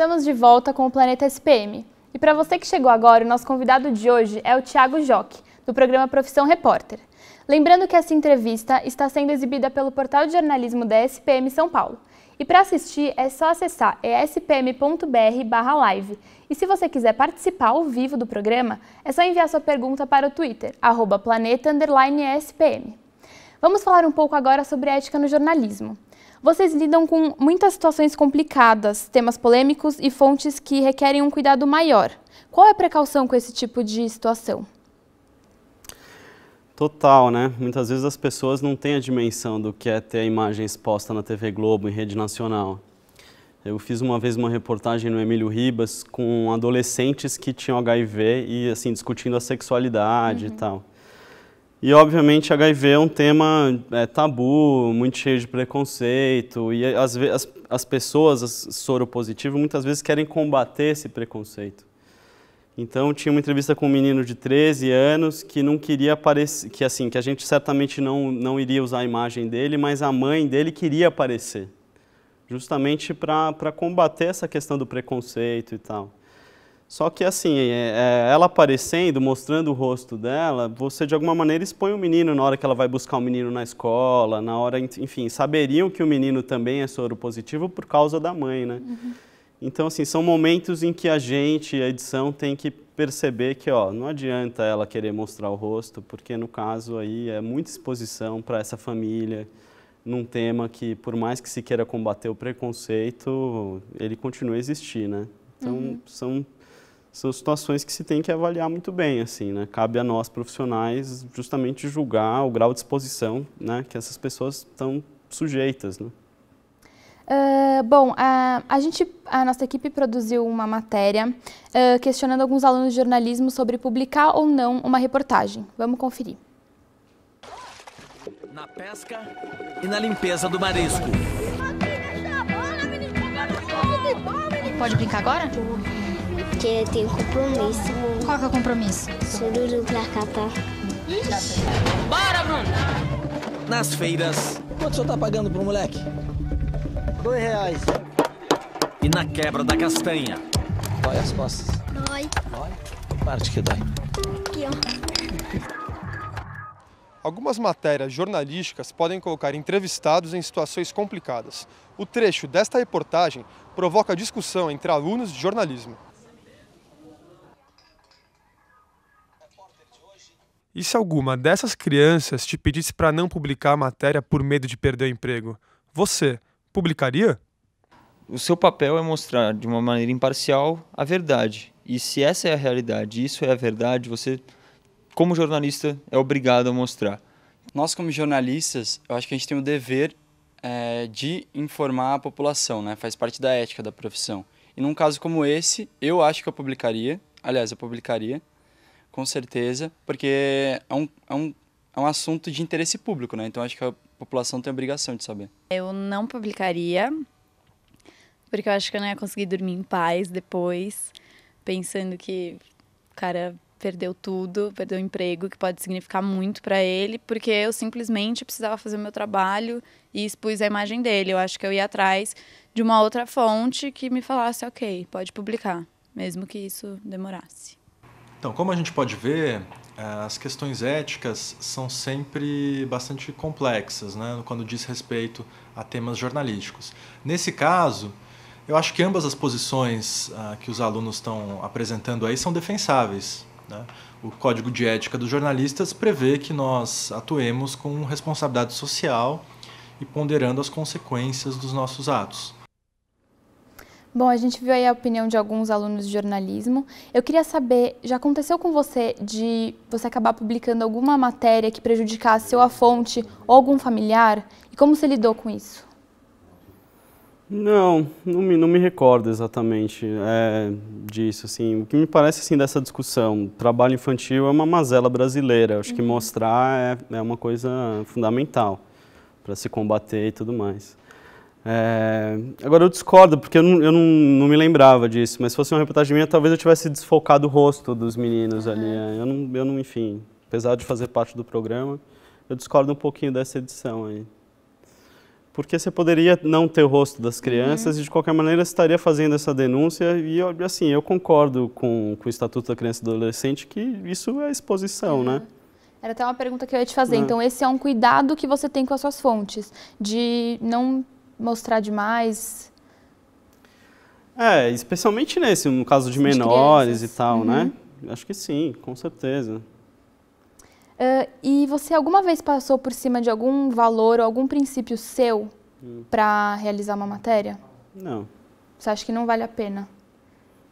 Estamos de volta com o Planeta SPM. E para você que chegou agora, o nosso convidado de hoje é o Tiago Joque, do programa Profissão Repórter. Lembrando que essa entrevista está sendo exibida pelo portal de jornalismo da SPM São Paulo. E para assistir é só acessar espm.br/live. E se você quiser participar ao vivo do programa, é só enviar sua pergunta para o Twitter @planeta_spm. Vamos falar um pouco agora sobre ética no jornalismo. Vocês lidam com muitas situações complicadas, temas polêmicos e fontes que requerem um cuidado maior. Qual é a precaução com esse tipo de situação? Total, né? Muitas vezes as pessoas não têm a dimensão do que é ter a imagem exposta na TV Globo, em rede nacional. Eu fiz uma vez uma reportagem no Emílio Ribas com adolescentes que tinham HIV e assim discutindo a sexualidade uhum. e tal. E, obviamente, HIV é um tema é, tabu, muito cheio de preconceito, e as, as, as pessoas as soropositivas muitas vezes querem combater esse preconceito. Então, tinha uma entrevista com um menino de 13 anos que não queria aparecer, que assim, que a gente certamente não, não iria usar a imagem dele, mas a mãe dele queria aparecer, justamente para combater essa questão do preconceito e tal. Só que assim, é, é, ela aparecendo, mostrando o rosto dela, você de alguma maneira expõe o menino na hora que ela vai buscar o menino na escola, na hora, enfim, saberiam que o menino também é soro positivo por causa da mãe, né? Uhum. Então, assim, são momentos em que a gente, a edição, tem que perceber que, ó, não adianta ela querer mostrar o rosto, porque no caso aí é muita exposição para essa família num tema que, por mais que se queira combater o preconceito, ele continua a existir, né? Então, uhum. são são situações que se tem que avaliar muito bem, assim, né? Cabe a nós profissionais justamente julgar o grau de exposição, né, que essas pessoas estão sujeitas, né? Uh, bom, a, a, gente, a nossa equipe produziu uma matéria uh, questionando alguns alunos de jornalismo sobre publicar ou não uma reportagem. Vamos conferir. Na pesca e na limpeza do marisco. Pode brincar agora? porque eu tenho compromisso. Qual que é o compromisso? Sururu pra catar. Tá? Bora, Bruno! Nas feiras. Quanto o senhor tá pagando pro moleque? Dois reais. E na quebra da castanha. Dói as costas. Dói. Dói. Parte que dói. Aqui, ó. Algumas matérias jornalísticas podem colocar entrevistados em situações complicadas. O trecho desta reportagem provoca discussão entre alunos de jornalismo. E se alguma dessas crianças te pedisse para não publicar a matéria por medo de perder o emprego, você publicaria? O seu papel é mostrar de uma maneira imparcial a verdade. E se essa é a realidade, isso é a verdade, você, como jornalista, é obrigado a mostrar. Nós, como jornalistas, eu acho que a gente tem o dever é, de informar a população, né? Faz parte da ética da profissão. E num caso como esse, eu acho que eu publicaria. Aliás, eu publicaria com certeza, porque é um, é um, é um assunto de interesse público, né? Então acho que a população tem a obrigação de saber. Eu não publicaria, porque eu acho que eu não ia conseguir dormir em paz depois, pensando que o cara perdeu tudo, perdeu o emprego, que pode significar muito para ele, porque eu simplesmente precisava fazer o meu trabalho e expus a imagem dele. Eu acho que eu ia atrás de uma outra fonte que me falasse, ok, pode publicar, mesmo que isso demorasse. Então, como a gente pode ver, eh, as questões éticas são sempre bastante complexas, né, quando diz respeito a temas jornalísticos. Nesse caso, eu acho que ambas as posições ah, que os alunos estão apresentando aí são defensáveis. Né? O Código de Ética dos Jornalistas prevê que nós atuemos com responsabilidade social e ponderando as consequências dos nossos atos. Bom, a gente viu aí a opinião de alguns alunos de jornalismo. Eu queria saber, já aconteceu com você de você acabar publicando alguma matéria que prejudicasse ou a fonte ou algum familiar? E como você lidou com isso? Não, não me, não me recordo exatamente é, disso. Assim. O que me parece assim, dessa discussão, trabalho infantil é uma mazela brasileira. Acho uhum. que mostrar é, é uma coisa fundamental para se combater e tudo mais. É, agora eu discordo, porque eu, não, eu não, não, me lembrava disso, mas se fosse uma reportagem minha, talvez eu tivesse desfocado o rosto dos meninos ali. É. Eu, não, eu não, enfim, apesar de fazer parte do programa, eu discordo um pouquinho dessa edição aí. Porque você poderia não ter o rosto das uhum. crianças uhum. e, de qualquer maneira, estaria fazendo essa denúncia. E, assim, eu concordo com, com o Estatuto da Criança e do Adolescente que isso é exposição, uhum. né? Era até uma pergunta que eu ia te fazer. Então, esse é um cuidado que você tem com as suas fontes, de não mostrar demais. É, especialmente nesse, no caso de menores crianças. e tal, né? uhum. né? Acho que sim, com certeza. Uh, e você alguma vez passou por cima de algum valor ou algum princípio seu hum. para realizar uma matéria? Não. Você acha que não vale a pena?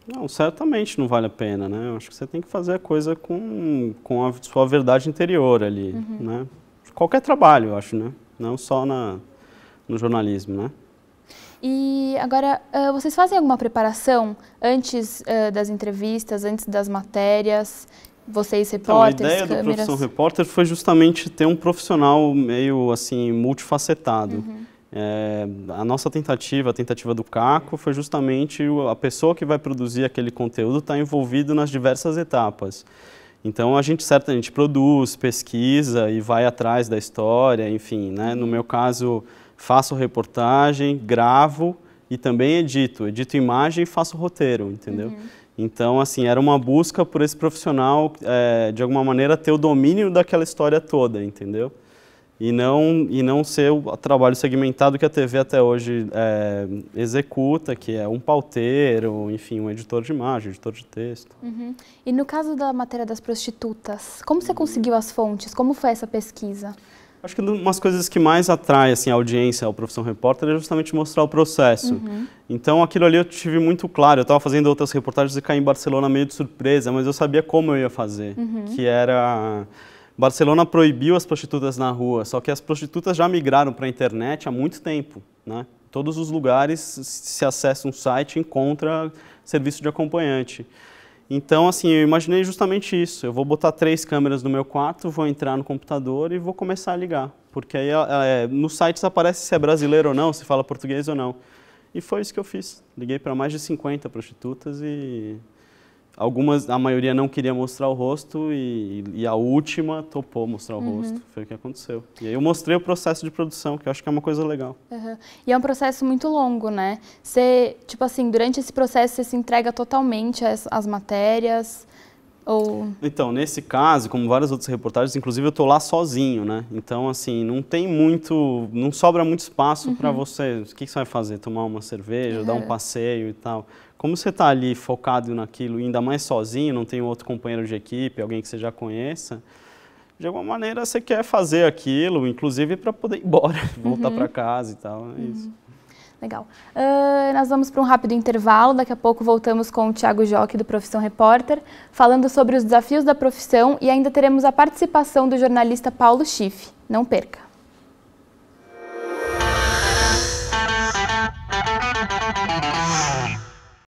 Não, certamente não vale a pena, né? Eu acho que você tem que fazer a coisa com, com a sua verdade interior ali, uhum. né? Qualquer trabalho, eu acho, né? Não só na, no jornalismo, né? E agora, uh, vocês fazem alguma preparação antes uh, das entrevistas, antes das matérias? Vocês, repórteres, então, a ideia câmeras? do profissão repórter foi justamente ter um profissional meio, assim, multifacetado. Uhum. É, a nossa tentativa, a tentativa do CACO, foi justamente a pessoa que vai produzir aquele conteúdo estar tá envolvido nas diversas etapas. Então a gente certo, a gente produz, pesquisa e vai atrás da história, enfim, né? No uhum. meu caso faço reportagem, gravo e também edito. Edito imagem e faço roteiro, entendeu? Uhum. Então, assim, era uma busca por esse profissional, é, de alguma maneira, ter o domínio daquela história toda, entendeu? E não, e não ser o trabalho segmentado que a TV até hoje é, executa, que é um pauteiro, enfim, um editor de imagem, editor de texto. Uhum. E no caso da matéria das prostitutas, como você conseguiu as fontes? Como foi essa pesquisa? Acho que umas coisas que mais atrai assim, a audiência ao Profissão Repórter é justamente mostrar o processo. Uhum. Então aquilo ali eu tive muito claro. Eu estava fazendo outras reportagens e caí em Barcelona meio de surpresa, mas eu sabia como eu ia fazer, uhum. que era... Barcelona proibiu as prostitutas na rua, só que as prostitutas já migraram para a internet há muito tempo, né? Todos os lugares se acessa um site encontra serviço de acompanhante. Então, assim, eu imaginei justamente isso. Eu vou botar três câmeras no meu quarto, vou entrar no computador e vou começar a ligar. Porque aí é, nos sites aparece se é brasileiro ou não, se fala português ou não. E foi isso que eu fiz. Liguei para mais de 50 prostitutas e Algumas, a maioria não queria mostrar o rosto e, e a última topou mostrar o uhum. rosto. Foi o que aconteceu. E aí eu mostrei o processo de produção, que eu acho que é uma coisa legal. Uhum. E é um processo muito longo, né? Você, tipo assim, durante esse processo você se entrega totalmente às, às matérias, ou... Então, nesse caso, como várias outras reportagens, inclusive eu estou lá sozinho, né? Então, assim, não tem muito, não sobra muito espaço uhum. para você. O que, que você vai fazer? Tomar uma cerveja, uhum. dar um é. passeio e tal. Como você está ali focado naquilo, ainda mais sozinho, não tem outro companheiro de equipe, alguém que você já conheça, de alguma maneira você quer fazer aquilo, inclusive para poder ir embora, voltar uhum. para casa e tal. É uhum. isso. Legal. Uh, nós vamos para um rápido intervalo, daqui a pouco voltamos com o Tiago Joque do Profissão Repórter, falando sobre os desafios da profissão e ainda teremos a participação do jornalista Paulo Schiff. Não perca!